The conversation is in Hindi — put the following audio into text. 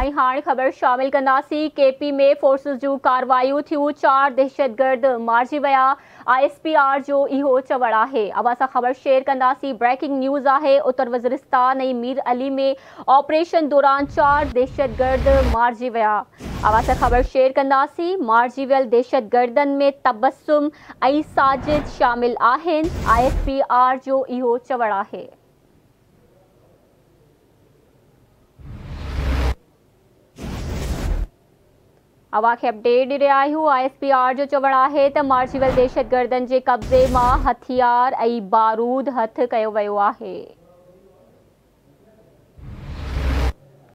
ऐं ख़बर शामिल कंदासीं के पी में फोर्सिस जो कार्रवाई थी चार दहशतगर्द मारिजी आई एस पी आर जो इो चवणु है अब अस ख़बर शेयर कंदासीं ब्रेकिंग न्यूज़ है उत्तर वजरिस्तान मीर अली में ऑपरेशन दौरान चार दहशतगर्द मारे अब अस ख़बर शेयर कंदासीं मारिजी वियल में तबसुम साजिद शामिल आई एस पी आर जो इो चवण है अवाखे खे अपडेट ॾिया आहियूं आई एस पी आर जो चवणु आहे त मार्शिवल दहशतगर्दनि जे कब्ज़े मां हथियार ऐं बारूद हथु कयो वियो आहे